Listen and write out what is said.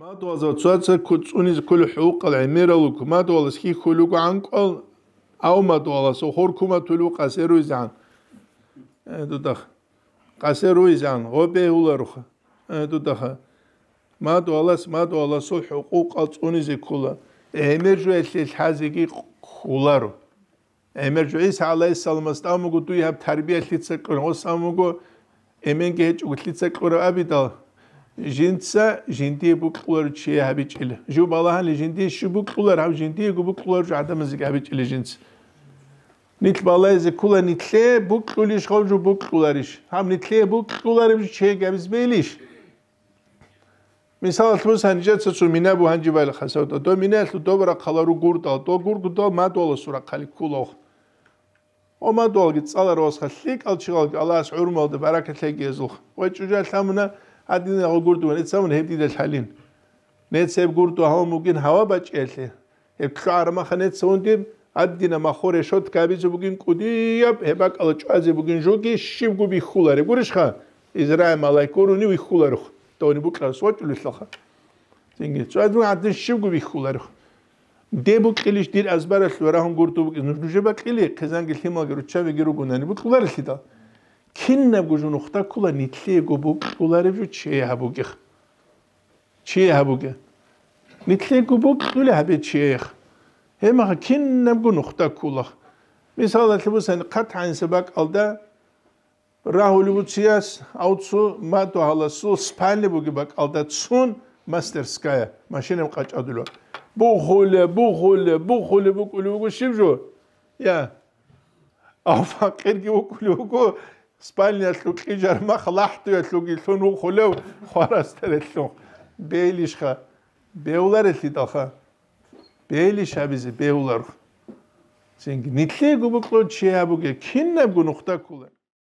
ما توازا تسات كوتسونيز كل حقوق العمير لك ما توالس كي كلوك عنقل او ما توالس وخوركما تولو قاسيرو يزان دو دخ قاسيرو يزان هو بيه ولارو دو دخ ما توالس ما توالس حقوق التسونيز كل عمير جو اتلت حازيكي كولارو عمير جو عيسى عليه السلام استامو قدو يهب تربية اتلت سكرو اسامو قدو امين جهج اتلت سكرو ابي دال ჟინცა ჟინდი ბუკლურ ჩი ჰაბიჭილი ჟუ ბალაჰან ჟინდი შუ ბუკლურ ჰავ ჟინდი გუ ბუკლურ ჟ ადამიზი ჰაბიჭილი ჟინც ნიტ ბალაიზე კულა ნიტლე ბუკლული შხოვ ჟუ ბუკლურიშ ჰამ ნიტლე ბუკლურიმ ჩი გაბიზ მელიშ მისალ თუს ანჯა ცუ მინა ბუ ანჯი ბალ ხასავ და დო მინა ლუ დო ბრა ხალა რუ გურდა დო გურგუ დო მად ოლა სურა ხალი კულო ო მად ოლგი წალა როს ხალი კალჩი ხალი ალას ჰურმალ და ბარაკეთლე გეზულ ხო ჭუჟა თამნა ადინა როგორ დუნეთ სამნ ჰეპტი და ჩალინ ნეცებ გურტო ჰო მუგინ ჰავა ბაჭელე ეკარ მახნეთ სონდი ადინა მახორე შოთ კაბიზ მუგინ კუდია ჰება კალჭაზე მუგინ ჟოგი შიმგუბი ხულარე გურიშ ხა ისრაელ მალაი კურუნი ვი ხულარო ტონი ბუკლას ვაჭულის ხა ინგი ჩაძუ ადინ შიმგუბი ხულარო დებო ყილიშ დირ ასბარას ვერა ჰონ გურტო ბუკი ნუშუშება ყილი ხეზანგი ხიმალ გურჩა ვიგი როგუნანი ბუკლარი ხიდა ne guju nokta kula nitli gubu kulari ju çiye habugi. Çiye habugi. Nitli gubu kule habi çiye. Hem ha ne guju nokta kula. Misal etli bu sen kat hansı bak alda Rahul bu çiyas avtsu matu halasul spanli bu gibi bak alda tsun masterskaya. Maşinem kaç adılo. Bu hule, bu hule, bu hule, bu hule, bu şivju. Ya. Avfakir ki bu hule, bu спальняллу тлижарма халахтуяллу гилсуну хулев хорастереллу бейлишха беуларэлли даха бейлиша бизи беулар синг нитле губукло чиабуге киннаб гунухта кулар